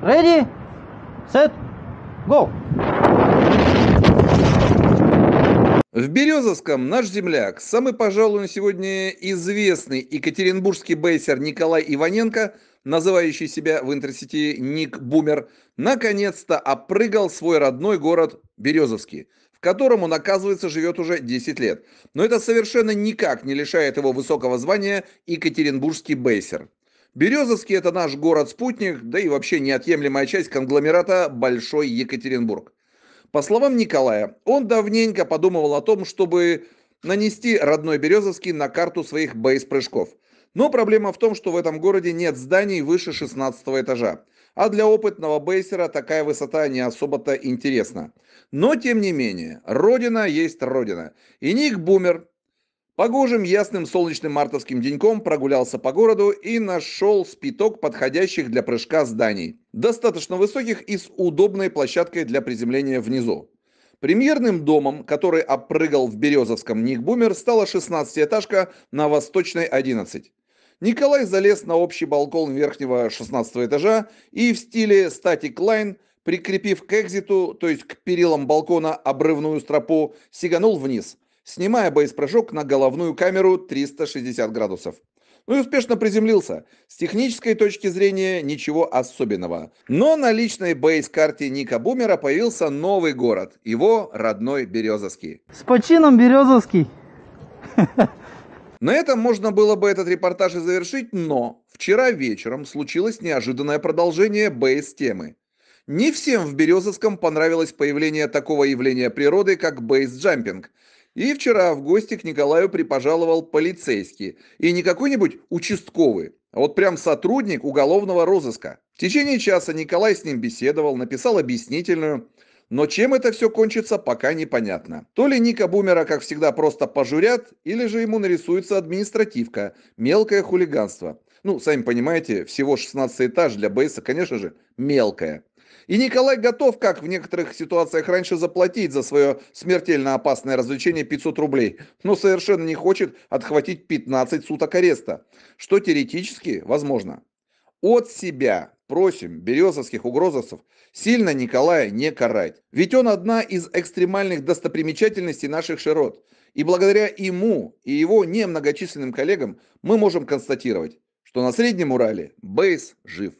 Ready, set, go! В Березовском наш земляк, самый, пожалуй, на сегодня известный екатеринбургский бейсер Николай Иваненко, называющий себя в интерсети Ник Бумер, наконец-то опрыгал свой родной город Березовский, в котором он, оказывается, живет уже 10 лет. Но это совершенно никак не лишает его высокого звания екатеринбургский бейсер. Березовский – это наш город-спутник, да и вообще неотъемлемая часть конгломерата «Большой Екатеринбург». По словам Николая, он давненько подумывал о том, чтобы нанести родной Березовский на карту своих боеспрыжков. Но проблема в том, что в этом городе нет зданий выше 16 этажа. А для опытного бейсера такая высота не особо-то интересна. Но тем не менее, родина есть родина. И Ник Бумер, Погожим, ясным, солнечным мартовским деньком прогулялся по городу и нашел спиток подходящих для прыжка зданий, достаточно высоких и с удобной площадкой для приземления внизу. Премьерным домом, который опрыгал в Березовском Никбумер, стала 16-этажка на Восточной 11. Николай залез на общий балкон верхнего 16 этажа и в стиле статик лайн, прикрепив к экзиту, то есть к перилам балкона обрывную стропу, сиганул вниз – снимая боеспрыжок на головную камеру 360 градусов. Ну и успешно приземлился. С технической точки зрения ничего особенного. Но на личной бейс-карте Ника Бумера появился новый город. Его родной Березовский. С почином Березовский. На этом можно было бы этот репортаж и завершить, но вчера вечером случилось неожиданное продолжение бейс-темы. Не всем в Березовском понравилось появление такого явления природы, как бейс-джампинг – и вчера в гости к Николаю припожаловал полицейский. И не какой-нибудь участковый, а вот прям сотрудник уголовного розыска. В течение часа Николай с ним беседовал, написал объяснительную. Но чем это все кончится, пока непонятно. То ли Ника Бумера, как всегда, просто пожурят, или же ему нарисуется административка, мелкое хулиганство. Ну, сами понимаете, всего 16 этаж для Бейса, конечно же, мелкое. И Николай готов, как в некоторых ситуациях раньше, заплатить за свое смертельно опасное развлечение 500 рублей, но совершенно не хочет отхватить 15 суток ареста, что теоретически возможно. От себя просим березовских угрозовцев сильно Николая не карать. Ведь он одна из экстремальных достопримечательностей наших широт. И благодаря ему и его немногочисленным коллегам мы можем констатировать, что на Среднем Урале Бейс жив.